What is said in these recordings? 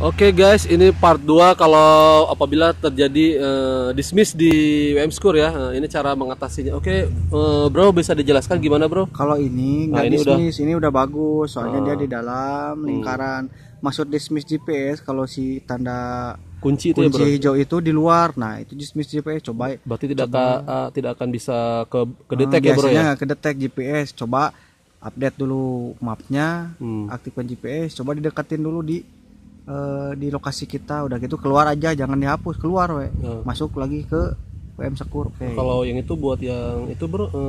Oke okay guys, ini part 2 kalau apabila terjadi uh, dismiss di WM Skur ya. Uh, ini cara mengatasinya. Oke, okay, uh, eh, Bro bisa dijelaskan gimana, Bro? Kalau ini nah, nggak nah, dismiss, udah... ini udah bagus soalnya uh, dia ah. di dalam hmm. lingkaran. Hmm. Maksud dismiss GPS kalau si tanda kunci itu ya, kunci ya, bro? hijau itu di luar. Nah, itu dismiss GPS coba. Berarti tidak coba. Ka, uh, tidak akan bisa ke kedetek uh, ya, hmm, Bro ya. Biasanya kedetek GPS. Coba update dulu mapnya, hmm. aktifkan GPS, coba didekatin dulu di e, di lokasi kita udah gitu keluar aja jangan dihapus keluar we hmm. masuk lagi ke PM Sekur okay. kalau yang itu buat yang itu bro e,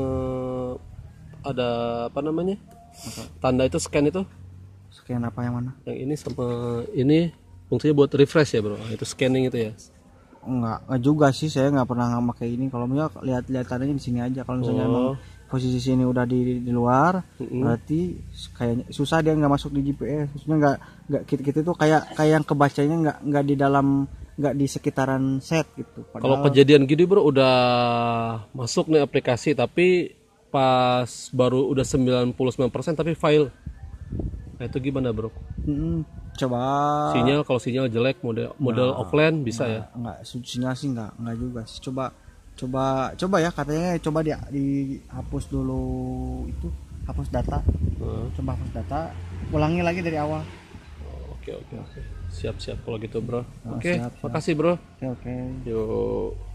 ada apa namanya apa? tanda itu scan itu scan apa yang mana yang ini sama ini fungsinya buat refresh ya bro itu scanning itu ya Enggak, enggak juga sih saya nggak pernah pakai ini kalau misalnya lihat-lihat tandanya di sini aja kalau misalnya oh posisi sini udah di, di luar mm-hmm. berarti kayaknya susah dia nggak masuk di GPS maksudnya nggak nggak kita kita tuh kayak kayak yang kebacanya nggak nggak di dalam nggak di sekitaran set gitu Padahal... kalau kejadian gini bro udah masuk nih aplikasi tapi pas baru udah 99% tapi file nah itu gimana bro mm-hmm coba sinyal kalau sinyal jelek model model nah, offline bisa enggak, ya Nggak sinyal sih nggak nggak juga coba coba coba ya katanya coba dia dihapus dulu itu hapus data hmm. coba hapus data ulangi lagi dari awal oke oke oke siap siap kalau gitu bro nah, oke okay. makasih bro oke okay, oke okay. yuk